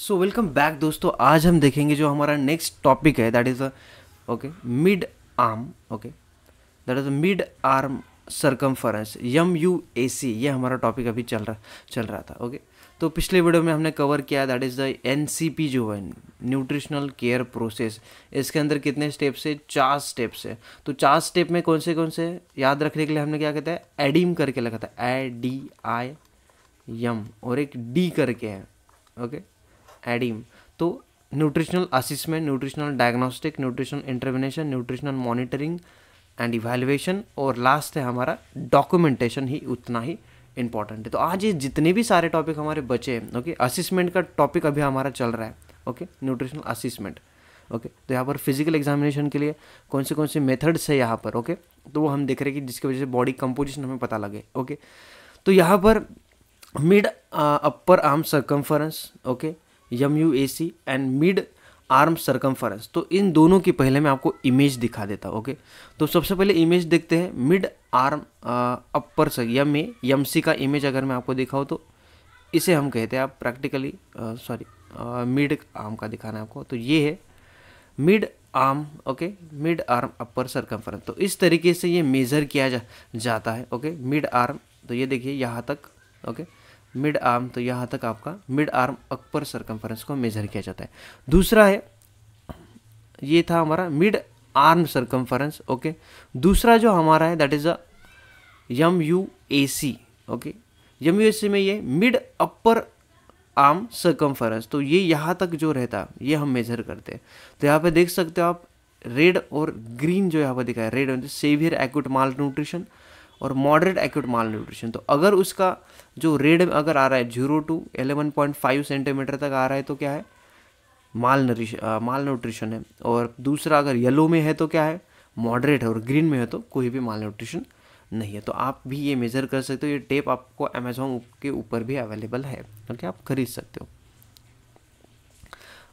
So welcome back दोस्तों आज हम देखेंगे जो हमारा नेक्स्ट टॉपिक है that is a okay mid arm okay that is a mid arm circumference M U A C ये हमारा टॉपिक अभी चल रहा चल रहा था ओके okay? तो पिछले वीडियो में हमने कवर किया that is the N C P जो है न्यूट्रिशनल केयर प्रोसेस इसके अंदर कितने स्टेप्स है चार स्टेप्स है तो चार स्टेप में कौन से कौन से याद रखने के लिए हमने क्या कहते हैं एडीम करके लगा था ए डी आई यम और एक डी करके है ओके okay? एडिम तो nutritional assessment nutritional diagnostic nutritional intervention nutritional monitoring and evaluation और लास्ट है हमारा डॉक्यूमेंटेशन ही उतना ही इंपॉर्टेंट है तो आज ये जितने भी सारे टॉपिक हमारे बचे हैं ओके असिसमेंट का टॉपिक अभी हमारा चल रहा है ओके न्यूट्रिशनल असिसमेंट ओके तो यहाँ पर फिजिकल एग्जामिनेशन के लिए कौन से कौन से मेथड्स है यहाँ पर ओके तो वो हम देख रहे हैं कि जिसकी वजह से बॉडी कंपोजिशन हमें पता लगे ओके तो यहाँ पर mid upper arm circumference okay M U A C and mid arm circumference तो इन दोनों की पहले मैं आपको इमेज दिखा देता हूँ ओके तो सबसे पहले इमेज देखते हैं मिड आर्म अपर से यम ए यम सी का इमेज अगर मैं आपको दिखाऊँ तो इसे हम कहते हैं आप प्रैक्टिकली सॉरी मिड आर्म का दिखाना है आपको तो ये है mid arm okay mid arm upper circumference तो इस तरीके से ये मेज़र किया जा, जाता है ओके मिड आर्म तो ये देखिए यहाँ तक ओके okay? मिड आर्म तो यहाँ तक आपका मिड आर्म अपर सरकमफ्रेंस को मेजर किया जाता है दूसरा है ये था हमारा मिड आर्म सरकमफ्रेंस ओके दूसरा जो हमारा है that is M U A C okay M U A C में ये मिड अपर आर्म सरकमफ्रेंस तो ये यहाँ तक जो रहता ये हम मेजर करते हैं तो यहाँ पे देख सकते हो आप रेड और ग्रीन जो यहाँ पर दिखाया red severe acute malnutrition और मॉडरेट एक्यूट माल न्यूट्रिशन तो अगर उसका जो रेड अगर आ रहा है zero to eleven point five centimetre तक आ रहा है तो क्या है माल नरिश माल न्यूट्रिशन है और दूसरा अगर येलो में है तो क्या है मॉडरेट है और ग्रीन में है तो कोई भी माल न्यूट्रिशन नहीं है तो आप भी ये मेज़र कर सकते हो ये टेप आपको अमेजोन के ऊपर भी अवेलेबल है ओके मतलब तो आप खरीद सकते हो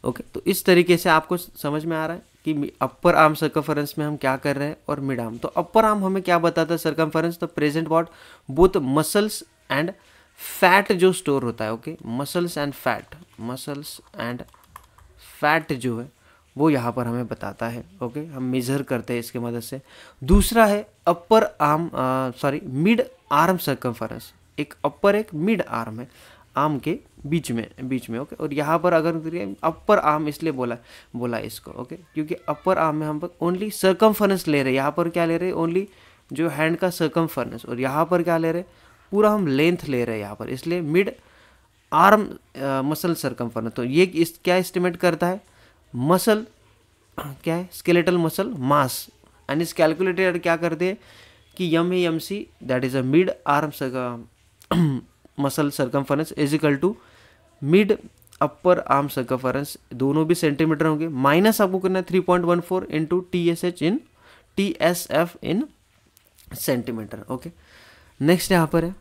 ओके तो इस तरीके से आपको समझ में आ रहा है कि अपर आर्म सर्कमफरेंस में हम क्या कर रहे हैं और मिड आर्म तो अपर आर्म हमें क्या बताता है सर्कमफरेंस तो present what both muscles and fat जो स्टोर होता है okay muscles and fat muscles and fat जो है वो यहाँ पर हमें बताता है ओके हम मेज़र करते हैं इसके मदद से दूसरा है upper arm sorry mid arm circumference एक अपर एक मिड आर्म है आम के बीच में बीच में ओके और यहाँ पर अगर अपर आर्म इसलिए बोला बोला इसको ओके क्योंकि अपर आर्म में हम पर ओनली सर्कम्फरेंस ले रहे हैं यहाँ पर क्या ले रहे हैं ओनली जो हैंड का सर्कम्फरेंस और यहाँ पर क्या ले रहे पूरा हम लेंथ ले रहे हैं यहाँ पर इसलिए मिड आर्म मसल सर्कम्फरेंस तो ये इस क्या इस्टीमेट करता है मसल क्या है स्केलेटल मसल मास एंड इस कैलकुलेटर क्या करते हैं कि M A M C that is a mid arm muscle circumference is equal to mid upper arm circumference दोनों भी सेंटीमीटर होंगे माइनस आपको करना है three point one four into T S H in T S F in centimetre okay next यहाँ पर है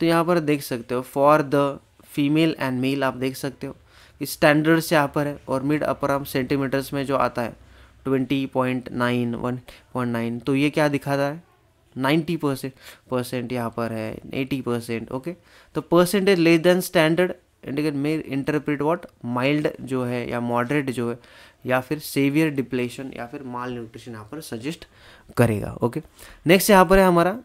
तो यहाँ पर देख सकते हो for the female and mail आप देख सकते हो कि स्टैंडर्ड्स यहाँ पर है और मिड अपर आर्म सेंटीमीटर्स में जो आता है twenty point nine one point nine तो ये क्या दिखाता है नाइन्टी परसेंट परसेंट यहाँ पर है एटी परसेंट ओके तो percentage less than standard and may interpret what mild जो है या मॉडरेट जो है या फिर सेवियर डिप्लेशन या फिर माल न्यूट्रिशन यहाँ पर सजेस्ट करेगा ओके नेक्स्ट यहाँ पर है हमारा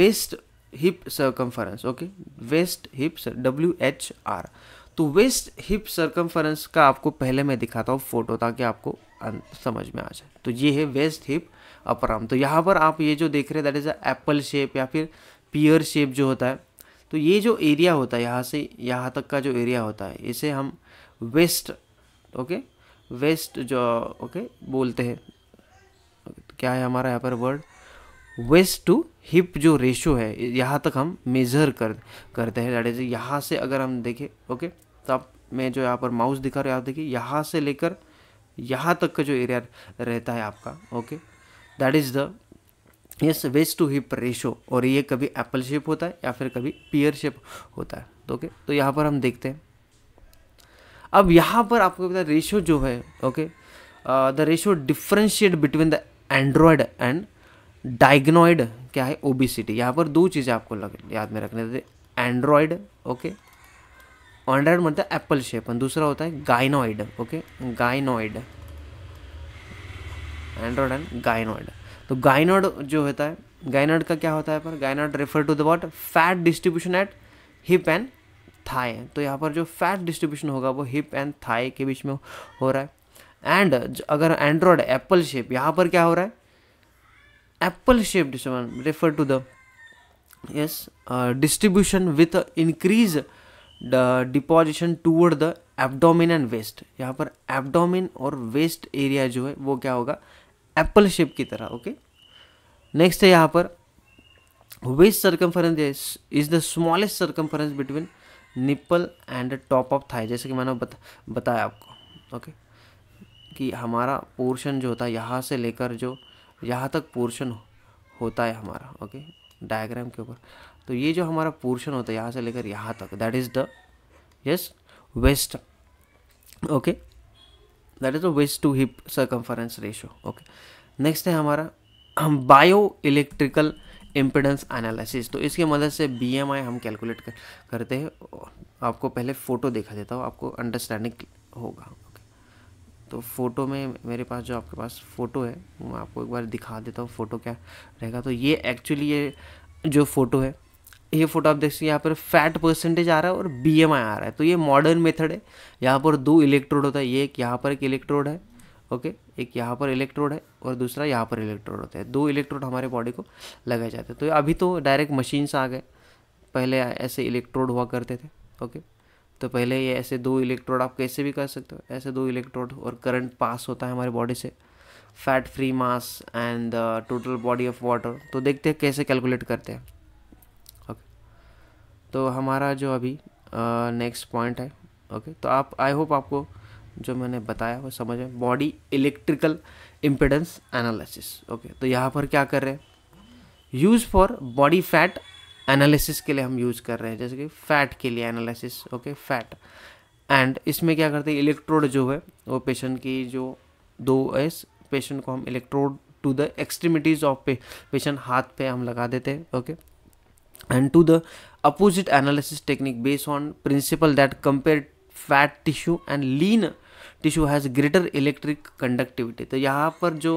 waist hip circumference okay waist sir W H R तो वेस्ट हिप सर्कम्फरेंस का आपको पहले मैं दिखाता हूँ फोटो ताकि आपको समझ में आ जाए तो ये है वेस्ट हिप अपर आर्म तो यहाँ पर आप ये जो देख रहे हैं that is a apple shape या फिर पियर शेप जो होता है तो ये जो एरिया होता है यहाँ से यहाँ तक का जो एरिया होता है इसे हम वेस्ट ओके वेस्ट जो ओके बोलते हैं तो क्या है हमारा यहाँ पर वर्ड वेस्ट टू हिप जो रेशो है यहाँ तक हम मेज़र कर करते हैं दैट इज यहाँ से अगर हम देखें ओके तो आप मैं जो यहाँ पर माउस दिखा रहा हूँ देखिए यहाँ से लेकर यहाँ तक का जो एरिया रहता है आपका okay that is the yes waist to hip ratio और ये कभी एप्पल शेप होता है या फिर कभी पियर शेप होता है तो ओके तो यहाँ पर हम देखते हैं अब यहाँ पर आपको पता है रेशो जो है okay the ratio differentiate between the android and gynoid क्या है ओबिसिटी यहाँ पर दो चीज़ें आपको लग याद में रखने एंड्रॉयड ओके ऑन्ड्राइड म्हणतात ॲपल शेप आणि दुसरा होता आहे gynoid okay gynoid android and gynoid तो गायनॉइड जो होता है गायनॉइड का क्या होता है पर gynoid refer to the what fat distribution at hip and thigh तो यहाँ पर जो फैट डिस्ट्रीब्यूशन होगा वो हिप एंड थाई के बीच में हो रहा है एंड अगर एंड्रॉयड एप्पल शेप यहाँ पर क्या हो रहा है apple shape distribution refer to the yes distribution with increase deposition toward the abdomen and waist यहाँ पर एबडोमिन और वेस्ट एरिया जो है वो क्या होगा एप्पल शेप की तरह ओके नेक्स्ट है यहाँ पर waist circumference is the smallest circumference between nipple and top of thigh जैसे कि मैंने बता, बताया आपको ओके कि हमारा पोर्शन जो होता है यहाँ से लेकर जो यहाँ तक पोर्शन होता है हमारा ओके डायग्राम के ऊपर तो ये जो हमारा पोर्शन होता है यहाँ से लेकर यहाँ तक that is the yes waist okay that is the waist to hip circumference ratio okay next है हमारा हम बायो इलेक्ट्रिकल इम्पिडेंस एनालिसिस तो इसके मदद से बी हम कैलकुलेट कर, करते हैं आपको पहले फ़ोटो देखा देता हूँ आपको अंडरस्टैंडिंग होगा ओके तो फोटो में मेरे पास जो आपके पास फ़ोटो है मैं आपको एक बार दिखा देता हूँ फ़ोटो क्या रहेगा तो ये एक्चुअली ये जो फ़ोटो है ये फोटो आप देख सकते हैं यहाँ पर फैट परसेंटेज आ रहा है और बी आ रहा है तो ये मॉडर्न मेथड है यहाँ पर दो इलेक्ट्रोड होता है ये एक यहाँ पर एक इलेक्ट्रोड है ओके एक यहाँ पर इलेक्ट्रोड है और दूसरा यहाँ पर इलेक्ट्रोड होता है दो इलेक्ट्रोड हमारे बॉडी को लगाए जाते हैं तो अभी तो डायरेक्ट मशीन्स आ गए पहले ऐसे इलेक्ट्रोड हुआ करते थे ओके तो पहले ये ऐसे दो इलेक्ट्रोड आप कैसे भी कर सकते हो ऐसे दो इलेक्ट्रोड और करंट पास होता है हमारे बॉडी से fat free mass and total body of water तो देखते हैं कैसे कैलकुलेट करते हैं तो हमारा जो अभी नेक्स्ट पॉइंट है ओके तो आप आई होप आपको जो मैंने बताया वो समझ में body electrical impedance analysis okay तो यहाँ पर क्या कर रहे हैं use for body fat analysis के लिए हम यूज़ कर रहे हैं जैसे कि फैट के लिए एनालिसिस ओके फैट एंड इसमें क्या करते हैं इलेक्ट्रोड जो है वो पेशेंट की जो दो एस पेशेंट को हम electrode to the extremities of पे पेशेंट हाथ पे हम लगा देते हैं okay and to the opposite analysis technique based on principle that compared fat tissue and lean tissue has greater electric conductivity तो यहाँ पर जो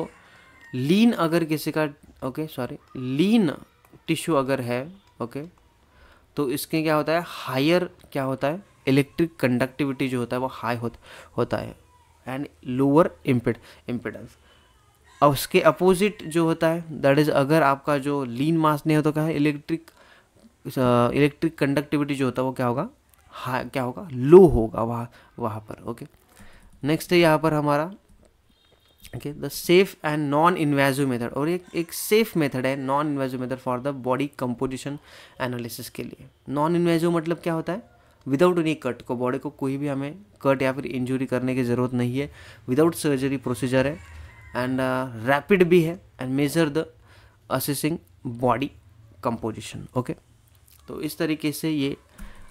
lean अगर किसी का okay sorry lean tissue अगर है okay, तो इसके क्या होता है higher क्या होता है electric conductivity जो होता है वो high हो, होता है and lower लोअर impedance अब उसके अपोजिट जो होता है दैट इज़ अगर आपका जो लीन मास नहीं होता तो क्या है इलेक्ट्रिक इलेक्ट्रिक कंडक्टिविटी जो होता है वो क्या होगा हाई क्या होगा लो होगा वहाँ वहाँ पर ओके नेक्स्ट है यहाँ पर हमारा okay the safe and non invasive method और एक एक सेफ मेथड है non invasive method for the body composition analysis के लिए नॉन इन्वेजिव मतलब क्या होता है विदाउट एनी कट को बॉडी को कोई भी हमें कट या फिर इंजरी करने की ज़रूरत नहीं है विदाउट सर्जरी प्रोसीजर है एंड रैपिड uh, भी है and measure the assessing body composition okay तो इस तरीके से ये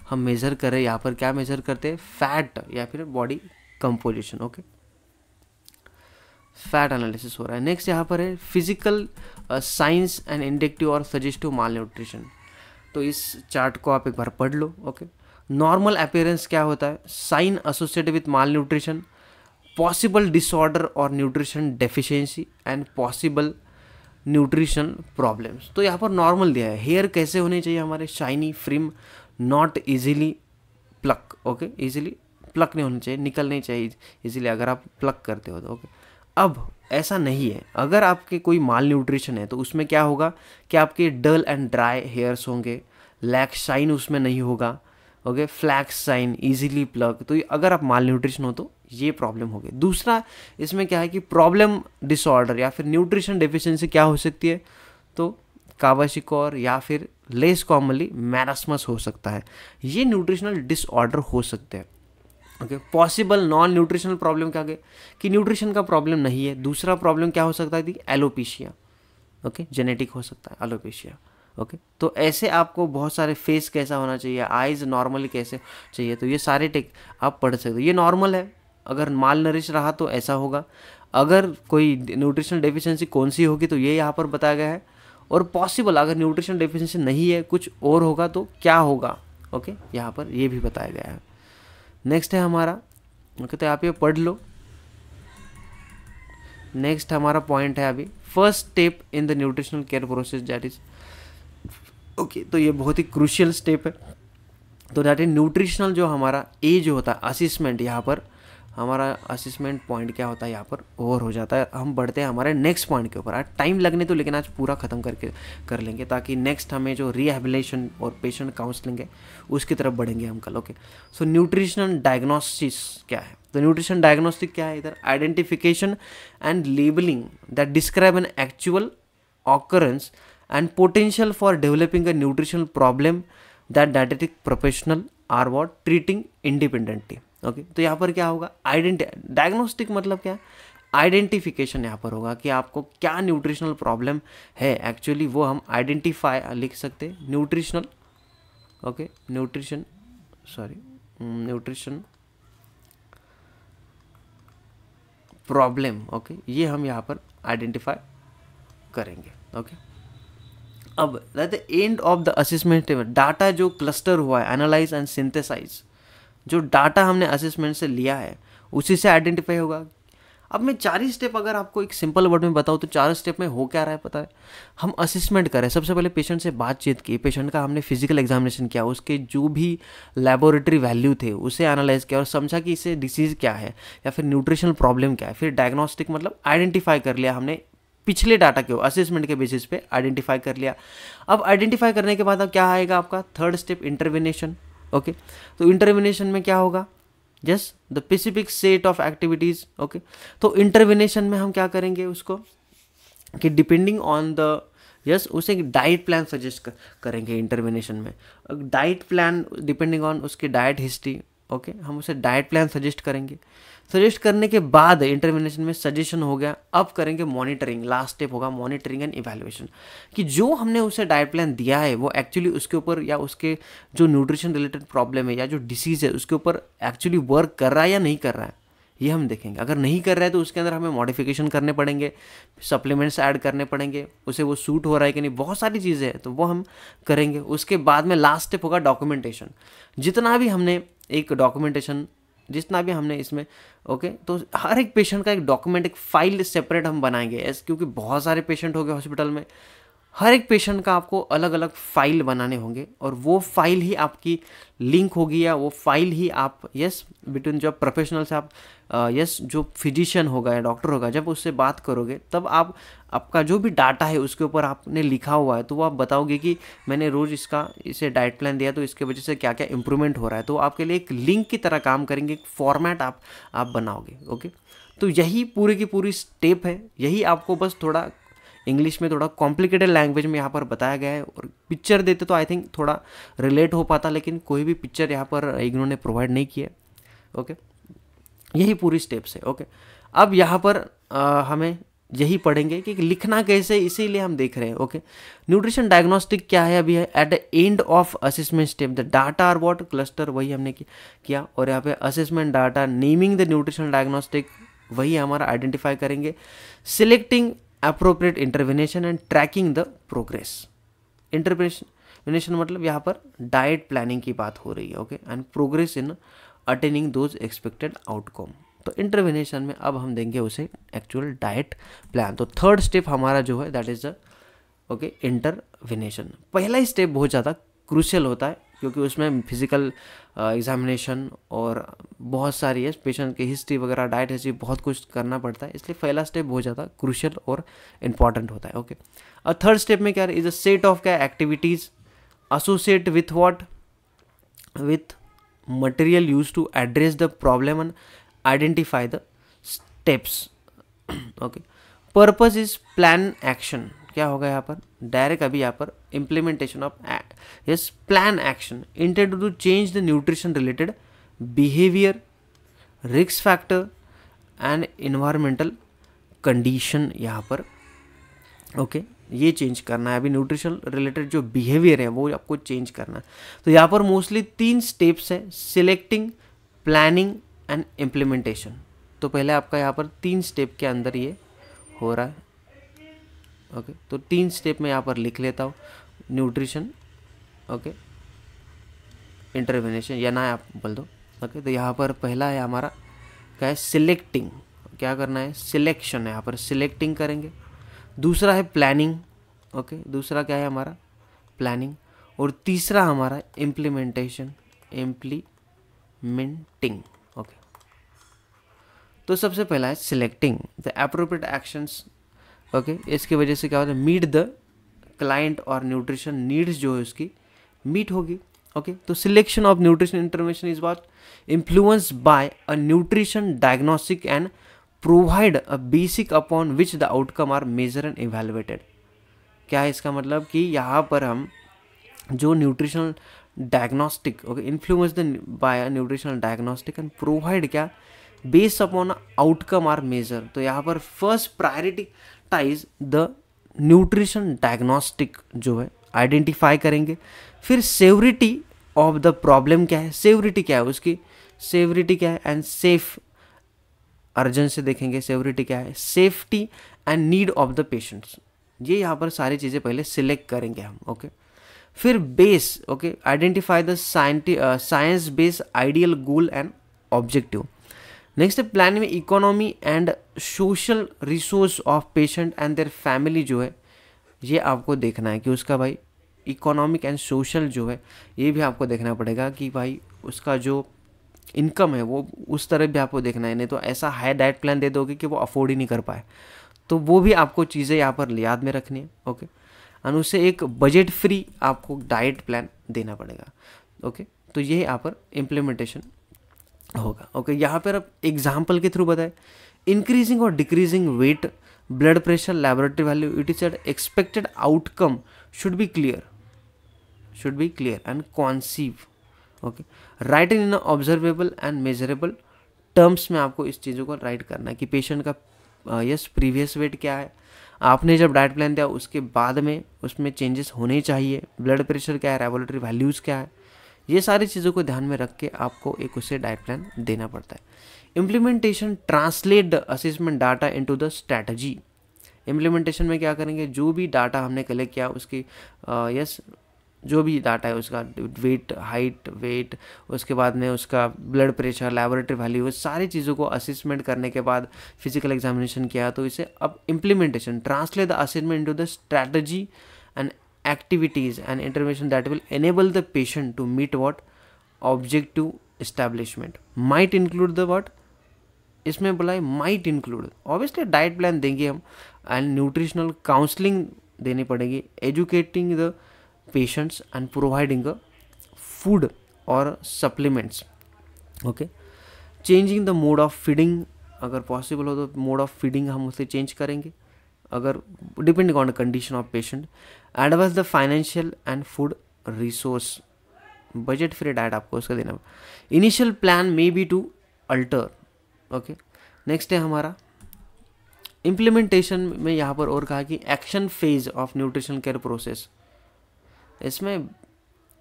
हम मेज़र करें यहाँ पर क्या मेज़र करते हैं फैट या फिर body composition okay fat analysis हो रहा है नेक्स्ट यहाँ पर है फिजिकल साइंस एंड इंडेक्टिव और सजेस्टिव माल न्यूट्रिशन तो इस चार्ट को आप एक बार पढ़ लो ओके नॉर्मल अपेयरेंस क्या होता है sign associated with malnutrition possible disorder और nutrition deficiency and possible nutrition problems तो यहाँ पर नॉर्मल दिया है हेयर कैसे होने चाहिए हमारे shiny firm not easily pluck okay easily pluck नहीं होने चाहिए निकल नहीं चाहिए इजीली अगर आप प्लक करते हो तो ओके अब ऐसा नहीं है अगर आपके कोई माल न्यूट्रिशन है तो उसमें क्या होगा कि आपके डल एंड ड्राई हेयर्स होंगे लैक शाइन उसमें नहीं होगा okay lacks shine easily pluck तो अगर आप माल न्यूट्रिशन हो तो ये प्रॉब्लम हो गई दूसरा इसमें क्या है कि प्रॉब्लम डिसऑर्डर या फिर न्यूट्रिशन डिफिशेंसी क्या हो सकती है तो कावाशिकोर या फिर लेस कॉमनली मैरासमस हो सकता है ये न्यूट्रिशनल डिसऑर्डर हो सकते हैं okay possible non nutritional problem क्या गए कि न्यूट्रिशन का प्रॉब्लम नहीं है दूसरा प्रॉब्लम क्या हो सकता है कि एलोपीशिया ओके जेनेटिक हो सकता है एलोपीशिया ओके okay? तो ऐसे आपको बहुत सारे फेस कैसा होना चाहिए आइज़ नॉर्मली कैसे चाहिए तो ये सारे टेक आप पढ़ सकते हो ये नॉर्मल है अगर माल नरिश रहा तो ऐसा होगा अगर कोई न्यूट्रिशनल डेफिशिएंसी कौन सी होगी तो ये यहाँ पर बताया गया है और पॉसिबल अगर न्यूट्रिशनल डेफिशिएंसी नहीं है कुछ और होगा तो क्या होगा ओके यहाँ पर ये भी बताया गया है नेक्स्ट है हमारा ओके तो आप ये पढ़ लो नेक्स्ट हमारा पॉइंट है अभी first step in the nutritional care process that is okay तो ये बहुत ही क्रूशियल स्टेप है तो दैट इज न्यूट्रिशनल जो हमारा ए जो होता है असिसमेंट यहाँ पर हमारा असिसमेंट पॉइंट क्या होता है यहाँ पर ओवर हो जाता है हम बढ़ते हैं हमारे नेक्स्ट पॉइंट के ऊपर आज टाइम लगने तो लेकिन आज पूरा ख़त्म करके कर लेंगे ताकि नेक्स्ट हमें जो रिहेबिलेशन और पेशेंट काउंसलिंग है उसकी तरफ बढ़ेंगे हम कल ओके सो न्यूट्रिशनल डायग्नोसिस क्या है तो न्यूट्रिशन डायग्नोस्टिक क्या है इधर identification and labelling that describe an actual occurrence and potential for developing a nutritional problem that dietetic professional are what treating independently okay तो यहाँ पर क्या होगा आइडेंटी डायग्नोस्टिक मतलब क्या आइडेंटिफिकेशन यहाँ पर होगा कि आपको क्या न्यूट्रिशनल प्रॉब्लम है एक्चुअली वो हम आइडेंटिफाई लिख सकते nutritional okay nutrition sorry nutrition problem okay ये हम यहाँ पर आइडेंटिफाई करेंगे ओके okay? अब the end of the assessment data जो क्लस्टर हुआ है एनालाइज एंड सिंथेसाइज जो डाटा हमने असेसमेंट से लिया है उसी से आइडेंटिफाई होगा अब मैं चार ही स्टेप अगर आपको एक सिंपल वर्ड में बताऊँ तो चार स्टेप में हो क्या रहा है पता है हम असेसमेंट करें सबसे पहले पेशेंट से बातचीत की पेशेंट का हमने फिजिकल एग्जामिनेशन किया उसके जो भी लेबोरेटरी वैल्यू थे उसे एनालाइज किया और समझा कि इसे डिसीज़ क्या है या फिर न्यूट्रिशनल प्रॉब्लम क्या है फिर डायग्नोस्टिक मतलब आइडेंटिफाई कर लिया हमने पिछले डाटा के असेसमेंट के बेसिस पे आइडेंटिफाई कर लिया अब आइडेंटिफाई करने के बाद अब क्या आएगा आपका थर्ड स्टेप इंटरवेनेशन ओके तो इंटरविनेशन में क्या होगा just the specific set of activities okay तो इंटरविनेशन में हम क्या करेंगे उसको कि डिपेंडिंग ऑन द यस उसे एक डाइट प्लान सजेस्ट करेंगे इंटरविनेशन में डाइट प्लान डिपेंडिंग ऑन उसके डाइट हिस्ट्री ओके हम उसे डाइट प्लान सजेस्ट करेंगे सजेस्ट करने के बाद इंटरवेंशन में सजेशन हो गया अब करेंगे मॉनिटरिंग लास्ट स्टेप होगा मॉनिटरिंग एंड इवेल्युएशन कि जो हमने उसे डाइट प्लान दिया है वो एक्चुअली उसके ऊपर या उसके जो न्यूट्रिशन रिलेटेड प्रॉब्लम है या जो डिसीज़ है उसके ऊपर एक्चुअली वर्क कर रहा है या नहीं कर रहा है ये हम देखेंगे अगर नहीं कर रहे हैं तो उसके अंदर हमें मॉडिफिकेशन करने पड़ेंगे सप्लीमेंट्स ऐड करने पड़ेंगे उसे वो सूट हो रहा है कि नहीं बहुत सारी चीज़ें हैं तो वो हम करेंगे उसके बाद में लास्ट स्टेप होगा डॉक्यूमेंटेशन जितना भी हमने एक डॉक्यूमेंटेशन जितना भी हमने इसमें ओके तो हर एक पेशेंट का एक डॉक्यूमेंट एक फाइल सेपरेट हम बनाएंगे ऐसे क्योंकि बहुत सारे पेशेंट हो गए हॉस्पिटल में हर एक पेशेंट का आपको अलग अलग फाइल बनाने होंगे और वो फाइल ही आपकी लिंक होगी या वो फाइल ही आप यस बिटवीन जब प्रोफेशनल से आप यस uh, जो फिजिशियन होगा या डॉक्टर होगा जब उससे बात करोगे तब आप आपका जो भी डाटा है उसके ऊपर आपने लिखा हुआ है तो वो आप बताओगे कि मैंने रोज़ इसका इसे डाइट प्लान दिया तो इसके वजह से क्या क्या इंप्रूवमेंट हो रहा है तो आपके लिए एक लिंक की तरह काम करेंगे एक फॉर्मेट आप आप बनाओगे ओके तो यही पूरे की पूरी स्टेप है यही आपको बस थोड़ा इंग्लिश में थोड़ा कॉम्प्लिकेटेड लैंग्वेज में यहाँ पर बताया गया है और पिक्चर देते तो आई थिंक थोड़ा रिलेट हो पाता लेकिन कोई भी पिक्चर यहाँ पर इन्होंने प्रोवाइड नहीं किया ओके यही पूरी स्टेप्स है ओके अब यहाँ पर आ, हमें यही पढ़ेंगे कि लिखना कैसे इसीलिए हम देख रहे हैं ओके न्यूट्रिशन डायग्नोस्टिक क्या है अभी है at the end of assessment step the data are what cluster वही हमने किया और यहाँ पे assessment data naming the nutrition diagnostic वही हमारा आइडेंटिफाई करेंगे selecting appropriate intervention and tracking the progress intervention मतलब यहाँ पर डाइट प्लानिंग की बात हो रही है okay and progress in attaining those expected outcome तो इंटरवेनेशन में अब हम देंगे उसे एक्चुअल डाइट प्लान तो थर्ड स्टेप हमारा जो है that is the okay intervention पहला ही स्टेप बहुत ज़्यादा क्रूशियल होता है क्योंकि उसमें फिज़िकल एग्ज़ामिनेशन uh, और बहुत सारी है पेशेंट की हिस्ट्री वगैरह डाइट हिस्ट्री बहुत कुछ करना पड़ता है इसलिए पहला स्टेप बहुत ज़्यादा क्रूशल और इम्पॉर्टेंट होता है ओके और थर्ड स्टेप में क्या इज अ सेट ऑफ क्या activities associate with what with material use to address the problem and identify the steps okay purpose is plan action क्या होगा यहाँ पर डायरेक्ट अभी यहाँ पर implementation of yes plan action intend to change the nutrition related behaviour रिक्स factor and environmental condition यहाँ पर ओके okay, ये चेंज करना है अभी न्यूट्रिशन रिलेटेड जो बिहेवियर है वो आपको चेंज करना है तो यहाँ पर मोस्टली तीन स्टेप्स है सिलेक्टिंग प्लानिंग एंड इम्प्लीमेंटेशन तो पहले आपका यहाँ पर तीन स्टेप के अंदर ये हो रहा है ओके तो तीन स्टेप में यहाँ पर लिख लेता हूँ न्यूट्रिशन ओके इंटरवेनेशन या ना आप बोल दो ओके तो यहाँ पर पहला है हमारा क्या है सिलेक्टिंग क्या करना है सिलेक्शन है यहाँ पर सिलेक्टिंग करेंगे दूसरा है प्लानिंग ओके दूसरा क्या है हमारा प्लानिंग और तीसरा हमारा इम्प्लीमेंटेशन इम्प्लीमेंटिंग ओके तो सबसे पहला है selecting the appropriate actions okay इसकी वजह से क्या होता है मीट द क्लाइंट और न्यूट्रिशन नीड्स जो है उसकी मीट होगी ओके तो selection of nutrition intervention is what influence by a nutrition diagnostic and provide a basic upon which the outcome are measure and evaluated क्या है इसका मतलब कि यहाँ पर हम जो nutritional diagnostic okay influence the by nutritional diagnostic and provide क्या based upon outcome are measure तो यहाँ पर first priority peptize the nutrition diagnostic जो है आइडेंटिफाई करेंगे फिर सेवरिटी ऑफ द प्रॉब्लम क्या है सेवरिटी क्या है उसकी सेवरिटी क्या है एंड सेफ अर्जन से देखेंगे सेवरिटी क्या है safety and need of the patients ये यहाँ पर सारी चीज़ें पहले सिलेक्ट करेंगे हम ओके फिर base okay identify the science science base ideal goal and objective next है प्लानिंग में economy and social resource of patient and their family जो है ये आपको देखना है कि उसका भाई इकोनॉमिक एंड सोशल जो है ये भी आपको देखना पड़ेगा कि भाई उसका जो इनकम है वो उस तरह भी आपको देखना है नहीं तो ऐसा हाई डाइट प्लान दे दोगे कि वो अफोर्ड ही नहीं कर पाए तो वो भी आपको चीज़ें यहाँ पर याद में रखनी है ओके और उससे एक बजट फ्री आपको डाइट प्लान देना पड़ेगा ओके तो यही यहाँ पर इम्प्लीमेंटेशन होगा ओके यहाँ पर आप एग्जाम्पल के थ्रू बताए इंक्रीजिंग और decreasing weight blood pressure laboratory value it is add expected outcome should be clear should be clear and conceive okay right in observable and measurable terms में आपको इस चीज़ों को राइट करना है कि पेशेंट का यस प्रीवियस वेट क्या है आपने जब डाइट प्लान दिया उसके बाद में उसमें चेंजेस होने चाहिए ब्लड प्रेशर क्या है रेबोलेटरी वैल्यूज़ क्या है ये सारी चीज़ों को ध्यान में रख के आपको एक उसे डाइट प्लान देना पड़ता है implementation translate the assessment data in the strategy implementation में क्या करेंगे जो भी डाटा हमने कलेक्ट किया उसकी यस जो भी डाटा है उसका वेट हाइट वेट उसके बाद में उसका ब्लड प्रेशर लेबोरेटरी वैल्यू वो सारी चीज़ों को असेसमेंट करने के बाद फिजिकल एग्जामिनेशन किया तो इसे अब implementation translate the assessment to the strategy and activities and intervention that will enable the patient to meet what objective establishment might include the what इसमें बोला है might include obviously diet plan देंगे हम and nutritional counselling देनी पड़ेगी educating the patients and providing a food और supplements okay changing the mode of feeding अगर possible हो तो मोड ऑफ फीडिंग हम उसे चेंज करेंगे अगर depending on condition of patient add was the financial and food resource budget free diet आपको उसका देना initial plan may be to alter okay next है हमारा इम्प्लीमेंटेशन में यहाँ पर और कहा कि action phase of nutrition care process इसमें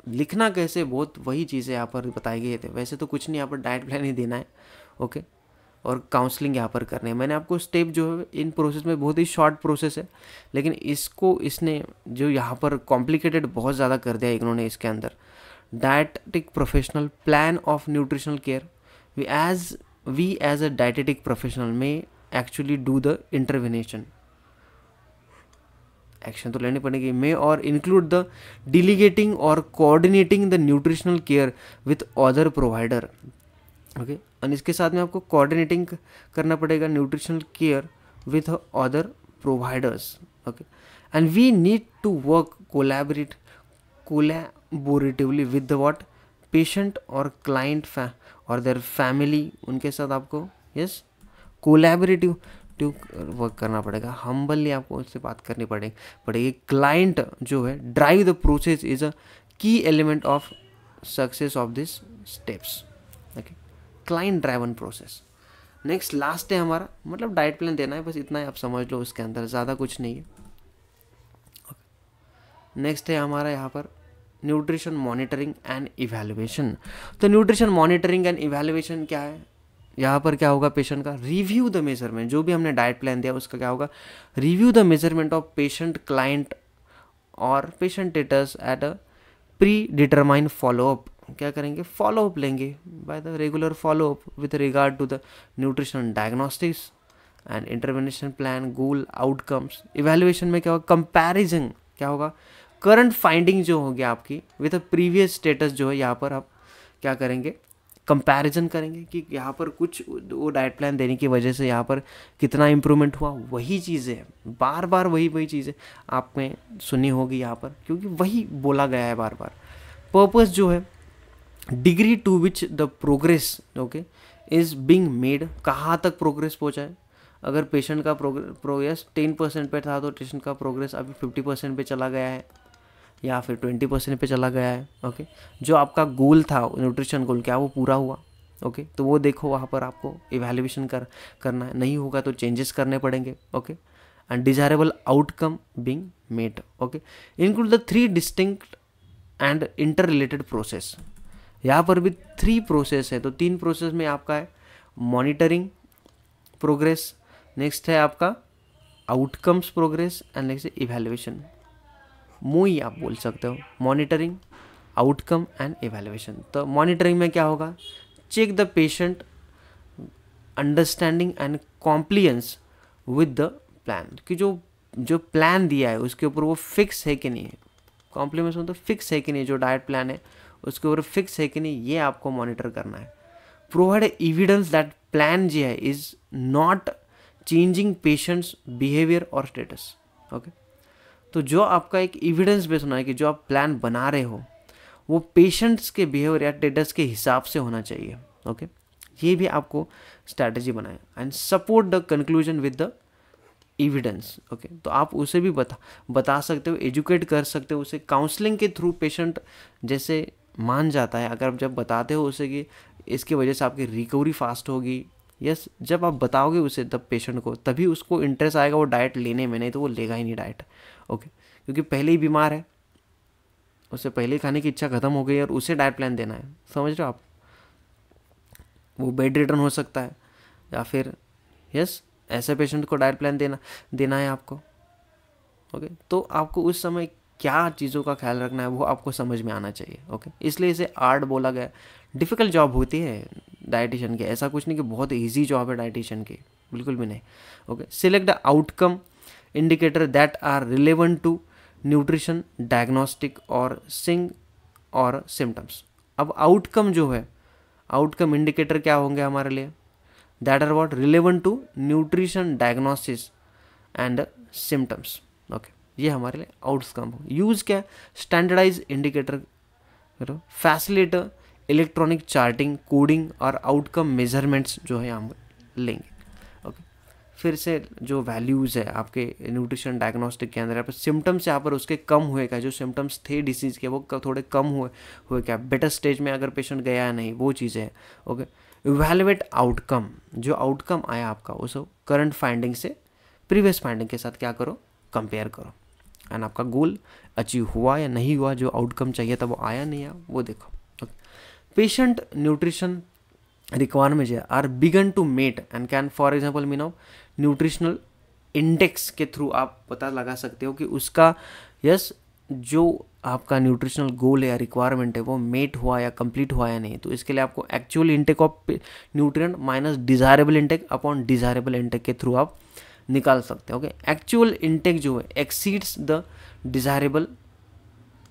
लिखना कैसे बहुत वही चीज़ें यहाँ पर बताई गई थे वैसे तो कुछ नहीं यहाँ पर डाइट प्लान ही देना है ओके okay? और काउंसलिंग यहाँ पर करने मैंने आपको स्टेप जो है इन प्रोसेस में बहुत ही शॉर्ट प्रोसेस है लेकिन इसको इसने जो यहाँ पर कॉम्प्लिकेटेड बहुत ज़्यादा कर दिया इन्होंने इसके अंदर dietetic professional plan of nutritional care we as we as a dietetic professional में actually do the intervention action तो लेनी पड़ेगी मे और इंक्लूड द डिलीगेटिंग और coordinating the nutritional care with other provider okay and इसके साथ में आपको कोऑर्डिनेटिंग करना पड़ेगा nutritional care with other providers okay and we need to work collaborate collaboratively with the what patient और client और their family उनके साथ आपको यस कोलैबोरेटिव टू वर्क करना पड़ेगा हम्बली आपको उनसे बात करनी पड़ेगी पड़ेगी क्लाइंट जो है drive the process is a key element of success of this steps client driven process next last है हमारा मतलब डाइट प्लान देना है बस इतना ही आप समझ लो उसके अंदर ज़्यादा कुछ नहीं है नेक्स्ट है हमारा यहाँ पर न्यूट्रिशन मॉनिटरिंग एंड इवेलुएशन तो न्यूट्रिशन मॉनिटरिंग एंड इवेलुएशन क्या है यहाँ पर क्या होगा पेशेंट का रिव्यू द मेजरमेंट जो भी हमने डाइट प्लान दिया उसका क्या होगा review the measurement of patient client और patient status at a predetermine follow up क्या करेंगे फॉलो अप लेंगे by the regular follow up with regard to the nutrition diagnostics and intervention plan goal outcomes evaluation में क्या होगा comparison क्या होगा current finding जो होगी आपकी विद अ प्रीवियस स्टेटस जो है यहाँ पर आप क्या करेंगे कंपैरिजन करेंगे कि यहाँ पर कुछ वो डाइट प्लान देने की वजह से यहाँ पर कितना इम्प्रूवमेंट हुआ वही चीज़ें बार बार वही वही चीज़ें आपने सुनी होगी यहाँ पर क्योंकि वही बोला गया है बार बार पर्पज़ जो है degree to which the progress okay is being made कहाँ तक प्रोग्रेस पहुँचा है अगर पेशेंट का प्रोग्रेस टेन परसेंट पे था तो पेशेंट का प्रोग्रेस अभी फिफ्टी परसेंट पर चला गया है या फिर ट्वेंटी परसेंट पर चला गया है ओके जो आपका गोल था न्यूट्रिशन गोल क्या वो पूरा हुआ ओके तो वो देखो वहाँ पर आपको इवेल्युएशन कर करना है नहीं होगा तो चेंजेस करने पड़ेंगे okay and desirable outcome being made okay include the three distinct and interrelated process यहाँ पर भी थ्री प्रोसेस है तो तीन प्रोसेस में आपका है मॉनिटरिंग प्रोग्रेस नेक्स्ट है आपका outcomes progress and next evaluation ही आप बोल सकते हो मॉनिटरिंग आउटकम एंड इवेल्युएशन तो मॉनिटरिंग में क्या होगा check the patient understanding and compliance with the plan कि जो जो प्लान दिया है उसके ऊपर वो फिक्स है कि नहीं है कॉम्प्लीमेंट्स मतलब फिक्स है कि नहीं जो डाइट प्लान है उसके ऊपर फिक्स है कि नहीं ये आपको मॉनिटर करना है प्रोवाइड एविडेंस दैट प्लान जो है is not changing patients behaviour और स्टेटस ओके तो जो आपका एक एविडेंस बेस होना है कि जो आप प्लान बना रहे हो वो पेशेंट्स के बिहेवियर या स्टेटस के हिसाब से होना चाहिए ओके okay? ये भी आपको स्ट्रैटेजी बनाए and support the conclusion with the evidence okay तो आप उसे भी बता बता सकते हो एजुकेट कर सकते हो उसे काउंसलिंग के थ्रू पेशेंट जैसे मान जाता है अगर आप जब बताते हो उसे कि इसकी वजह से आपकी रिकवरी फास्ट होगी यस जब आप बताओगे उसे तब पेशेंट को तभी उसको इंटरेस्ट आएगा वो डाइट लेने में नहीं तो वो लेगा ही नहीं डाइट ओके क्योंकि पहले ही बीमार है उसे पहले ही खाने की इच्छा ख़त्म हो गई और उसे डाइट प्लान देना है समझ रहे हो आप वो बेड रिटर्न हो सकता है या फिर यस ऐसे पेशेंट को डाइट प्लान देना देना है आपको ओके तो आपको उस समय क्या चीज़ों का ख्याल रखना है वो आपको समझ में आना चाहिए ओके इसलिए इसे आर्ट बोला गया डिफ़िकल्ट जॉब होती है डाइटिशियन की ऐसा कुछ नहीं कि बहुत ईजी जॉब है डाइटिशियन की बिल्कुल भी नहीं okay select the outcome indicator that are relevant to nutrition diagnostic और सिंग और सिम्टम्स अब आउटकम जो है आउटकम इंडिकेटर क्या होंगे हमारे लिए that are what relevant to nutrition diagnosis and symptoms okay ये हमारे लिए आउटकम हो यूज़ क्या स्टैंडर्डाइज इंडिकेटर करो फैसिलेटर इलेक्ट्रॉनिक चार्टिंग कोडिंग और आउटकम मेजरमेंट्स जो है हम लेंगे ओके फिर से जो वैल्यूज़ है आपके न्यूट्रिशन डायग्नोस्टिक के अंदर यहाँ पर सिम्टम्स यहाँ पर उसके कम हुए क्या जो सिम्टम्स थे डिसीज़ के वो थोड़े कम हुए हुए क्या बेटर स्टेज में अगर पेशेंट गया है नहीं वो चीज़ें हैं ओके इवेलुएट आउटकम जो आउटकम आया आपका उस करंट फाइंडिंग से प्रीवियस फाइंडिंग के साथ क्या करो कंपेयर करो एंड आपका गोल अचीव हुआ या नहीं हुआ जो आउटकम चाहिए था वो आया नहीं आया वो देखो ओके पेशेंट न्यूट्रिशन रिक्वायरमेंट है are begin to met and can for example mean of nutritional index के थ्रू आप पता लगा सकते हो कि उसका यस जो आपका न्यूट्रिशनल गोल है या रिक्वायरमेंट है वो मेट हुआ या कंप्लीट हुआ या नहीं तो इसके लिए आपको actual intake of nutrient minus desirable intake upon desirable intake के थ्रू आप निकाल सकते हैं ओके एक्चुअल इंटेक जो है exceeds the desirable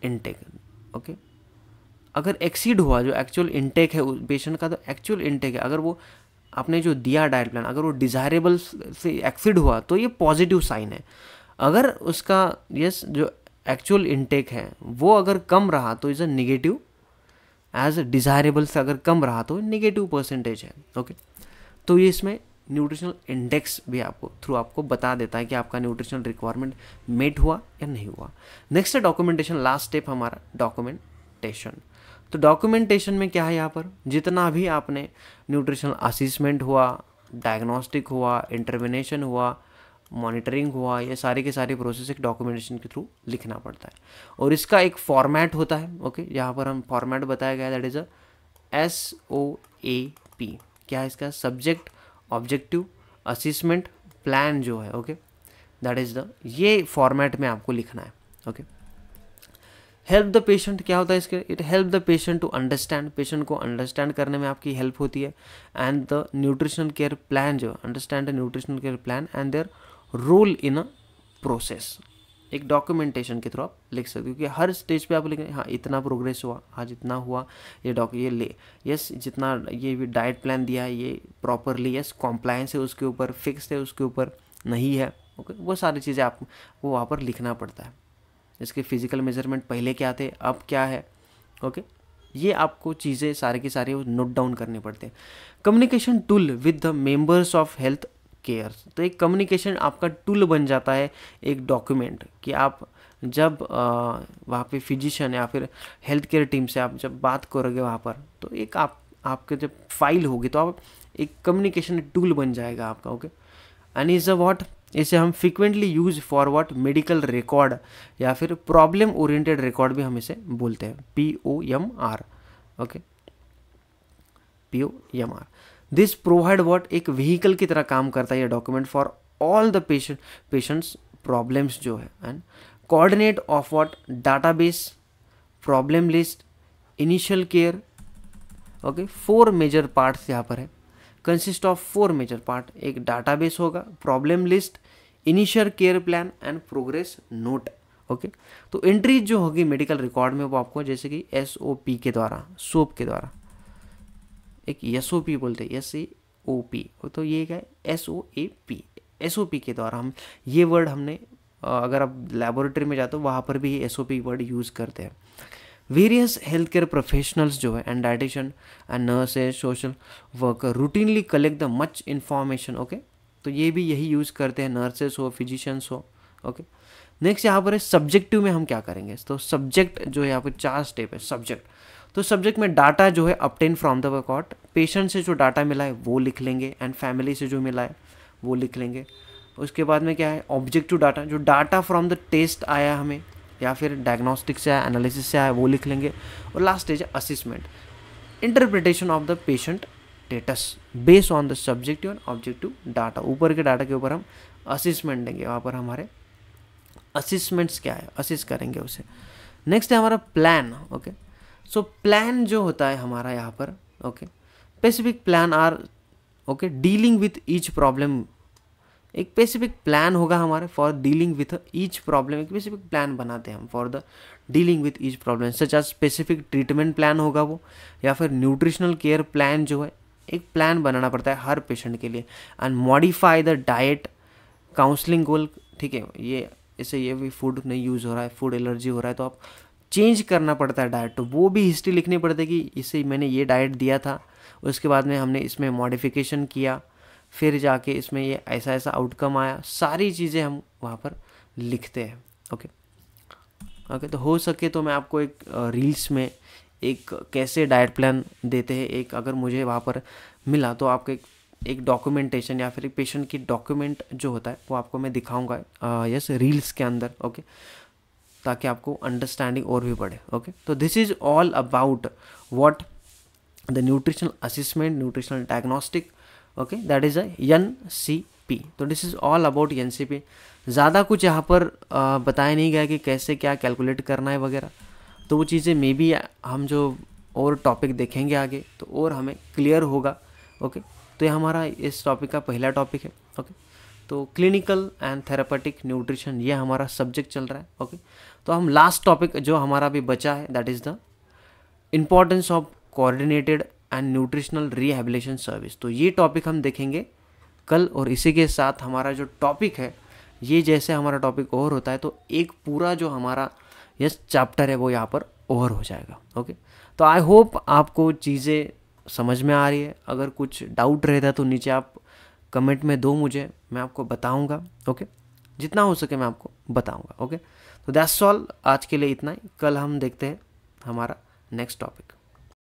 intake okay अगर एक्सीड हुआ जो एक्चुअल इंटेक है उस पेशेंट का तो एक्चुअल इंटेक है अगर वो आपने जो दिया डाइट प्लान अगर वो डिज़ायरेबल से एक्सीड हुआ तो ये पॉजिटिव साइन है अगर उसका यस जो एक्चुअल इंटेक है वो अगर कम रहा तो is a negative as desirable से अगर कम रहा तो निगेटिव परसेंटेज है ओके तो ये इसमें न्यूट्रिशनल इंडेक्स भी आपको थ्रू आपको बता देता है कि आपका न्यूट्रिशनल रिक्वायरमेंट मेट हुआ या नहीं हुआ नेक्स्ट है डॉक्यूमेंटेशन लास्ट स्टेप हमारा डॉक्यूमेंटेशन तो डॉक्यूमेंटेशन में क्या है यहाँ पर जितना भी आपने न्यूट्रिशनल असिसमेंट हुआ डायग्नोस्टिक हुआ इंटरवेनेशन हुआ मॉनिटरिंग हुआ ये सारे के सारे प्रोसेस एक डॉक्यूमेंटेशन के थ्रू लिखना पड़ता है और इसका एक फॉर्मेट होता है ओके यहाँ पर हम फॉर्मेट बताया गया that is a S O A P क्या है इसका सब्जेक्ट ऑब्जेक्टिव असिसमेंट प्लान जो है ओके दैट इज़ द ये फॉर्मेट में आपको लिखना है ओके हेल्प द पेशेंट क्या होता है इसके it help the patient to understand patient को अंडरस्टैंड करने में आपकी हेल्प होती है and the nutrition care plan जो understand the nutrition care plan and their role in a process एक डॉक्यूमेंटेशन के थ्रू आप लिख सकते हो क्योंकि हर स्टेज पे आप लिख हाँ इतना प्रोग्रेस हुआ आज इतना हुआ ये डॉक ये ले यस जितना ये भी डाइट प्लान दिया है ये प्रॉपरली यस कॉम्प्लायंस है उसके ऊपर फिक्स है उसके ऊपर नहीं है ओके वो सारी चीज़ें आप वो वहाँ पर लिखना पड़ता है इसके फिजिकल मेजरमेंट पहले क्या थे अब क्या है ओके ये आपको चीज़ें सारे की सारी नोट डाउन करनी पड़ते हैं communication tool with the members of health care तो एक कम्युनिकेशन आपका टूल बन जाता है एक डॉक्यूमेंट कि आप जब वहाँ पे फिजिशियन या फिर हेल्थ केयर टीम से आप जब बात करोगे वहाँ पर तो एक आप आपके जब फाइल होगी तो आप एक कम्युनिकेशन टूल बन जाएगा आपका okay and is a what इसे हम frequently use for what medical record या फिर प्रॉब्लम ओरिएंटेड रिकॉर्ड भी हम इसे बोलते हैं P O M R okay P O M R this provide what एक व्हीकल की तरह काम करता है यह document for all the patient patients problems जो है and coordinate of what database problem list initial care okay four major parts यहाँ पर है consist of four major part एक डाटा बेस होगा problem list initial care plan and progress note okay तो entries जो होगी medical record में वो आपको जैसे कि एस ओ पी के द्वारा सोप के द्वारा एक एस ओ पी बोलते हैं एस ए ओ पी तो ये क्या है S O A P S O P के द्वारा हम ये वर्ड हमने अगर आप लेबोरेटरी में जाते हो वहाँ पर भी S O P word use करते हैं वेरियस हेल्थ केयर प्रोफेशनल्स जो है and dietitian and nurses social worker routinely collect the much information okay तो ये भी यही यूज़ करते हैं नर्सेस हो फिजिशियंस हो ओके नेक्स्ट यहाँ पर है सब्जेक्टिव में हम क्या करेंगे तो सब्जेक्ट जो है यहाँ पर चार स्टेप है सब्जेक्ट तो सब्जेक्ट में डाटा जो है obtain from the workout patient से जो डाटा मिला है वो लिख लेंगे एंड फैमिली से जो मिला है वो लिख लेंगे उसके बाद में क्या है ऑब्जेक्टिव डाटा जो डाटा फ्रॉम द टेस्ट आया हमें या फिर डायग्नोस्टिक से आया एनालिसिस से आया वो लिख लेंगे और लास्ट स्टेज है assessment interpretation of the patient status based on the subjective and objective data ऊपर के डाटा के ऊपर हम असिसमेंट देंगे वहाँ पर हमारे असिसमेंट्स क्या है असिस करेंगे उसे नेक्स्ट है हमारा plan okay okay? So plan जो होता है हमारा यहाँ पर okay specific plan are okay dealing with each problem एक स्पेसिफिक प्लान होगा हमारे for dealing with each problem एक स्पेसिफिक प्लान बनाते हैं हम for the dealing with each problem such as specific treatment plan होगा वो या फिर न्यूट्रिशनल केयर प्लान जो है एक प्लान बनाना पड़ता है हर पेशेंट के लिए and modify the diet counselling goal ठीक है ये ऐसे ये भी फूड नहीं यूज़ हो रहा है फूड एलर्जी हो रहा है तो आप चेंज करना पड़ता है डाइट तो वो भी हिस्ट्री लिखनी पड़ती है कि इसे मैंने ये डाइट दिया था उसके बाद में हमने इसमें मॉडिफिकेशन किया फिर जाके इसमें ये ऐसा ऐसा आउटकम आया सारी चीज़ें हम वहाँ पर लिखते हैं ओके ओके तो हो सके तो मैं आपको एक रील्स में एक कैसे डाइट प्लान देते हैं एक अगर मुझे वहाँ पर मिला तो आपको एक एक डॉक्यूमेंटेशन या फिर एक पेशेंट की डॉक्यूमेंट जो होता है वो आपको मैं दिखाऊंगा यस रील्स के अंदर ओके ताकि आपको अंडरस्टैंडिंग और भी बढ़े ओके तो this is all about what the nutritional assessment nutritional diagnostic okay that is N C P तो this is all about N C P ज़्यादा कुछ यहाँ पर बताया नहीं गया कि कैसे क्या कैलकुलेट करना है वगैरह तो वो चीज़ें मे बी हम जो और टॉपिक देखेंगे आगे तो और हमें क्लियर होगा ओके तो ये हमारा इस टॉपिक का पहला टॉपिक है ओके तो क्लिनिकल एंड थेरापेटिक न्यूट्रिशन ये हमारा सब्जेक्ट चल रहा है ओके तो हम लास्ट टॉपिक जो हमारा भी बचा है that is the importance of coordinated and nutritional rehabilitation service तो ये टॉपिक हम देखेंगे कल और इसी के साथ हमारा जो टॉपिक है ये जैसे हमारा टॉपिक ओवर होता है तो एक पूरा जो हमारा यस चैप्टर है वो यहाँ पर ओवर हो जाएगा ओके तो आई होप आपको चीज़ें समझ में आ रही है अगर कुछ डाउट रहता है तो नीचे आप कमेंट में दो मुझे मैं आपको बताऊंगा ओके जितना हो सके मैं आपको बताऊंगा ओके तो दैट्स ऑल आज के लिए इतना ही कल हम देखते हैं हमारा नेक्स्ट टॉपिक